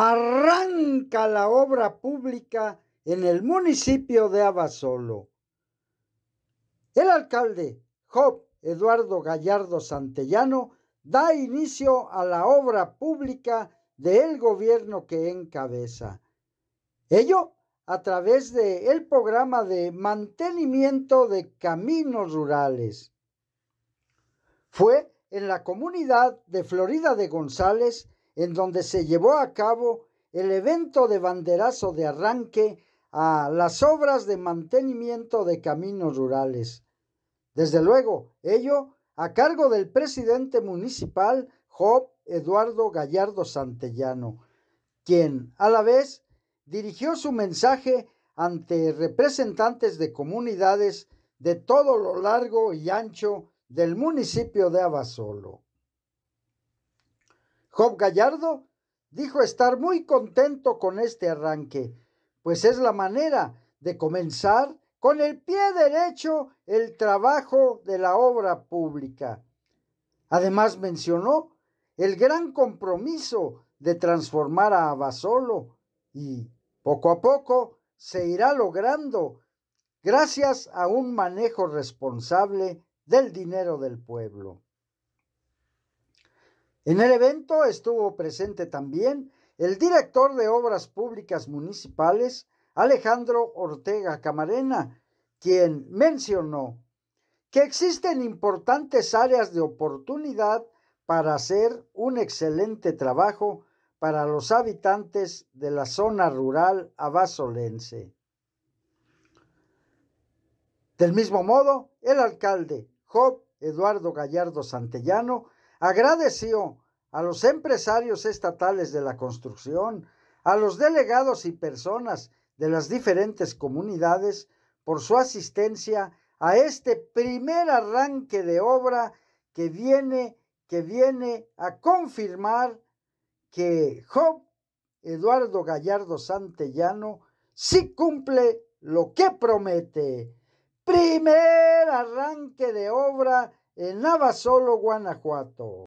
arranca la obra pública en el municipio de Abasolo. El alcalde Job Eduardo Gallardo Santellano da inicio a la obra pública del gobierno que encabeza. Ello a través del el programa de mantenimiento de caminos rurales. Fue en la comunidad de Florida de González en donde se llevó a cabo el evento de banderazo de arranque a las obras de mantenimiento de caminos rurales. Desde luego, ello a cargo del presidente municipal Job Eduardo Gallardo Santellano, quien a la vez dirigió su mensaje ante representantes de comunidades de todo lo largo y ancho del municipio de Abasolo. Job Gallardo dijo estar muy contento con este arranque, pues es la manera de comenzar con el pie derecho el trabajo de la obra pública. Además mencionó el gran compromiso de transformar a Abasolo y poco a poco se irá logrando gracias a un manejo responsable del dinero del pueblo. En el evento estuvo presente también el director de Obras Públicas Municipales, Alejandro Ortega Camarena, quien mencionó que existen importantes áreas de oportunidad para hacer un excelente trabajo para los habitantes de la zona rural abasolense. Del mismo modo, el alcalde Job Eduardo Gallardo Santellano Agradeció a los empresarios estatales de la construcción, a los delegados y personas de las diferentes comunidades por su asistencia a este primer arranque de obra que viene, que viene a confirmar que Job Eduardo Gallardo Santellano sí cumple lo que promete. Primer arranque de obra en solo Guanajuato.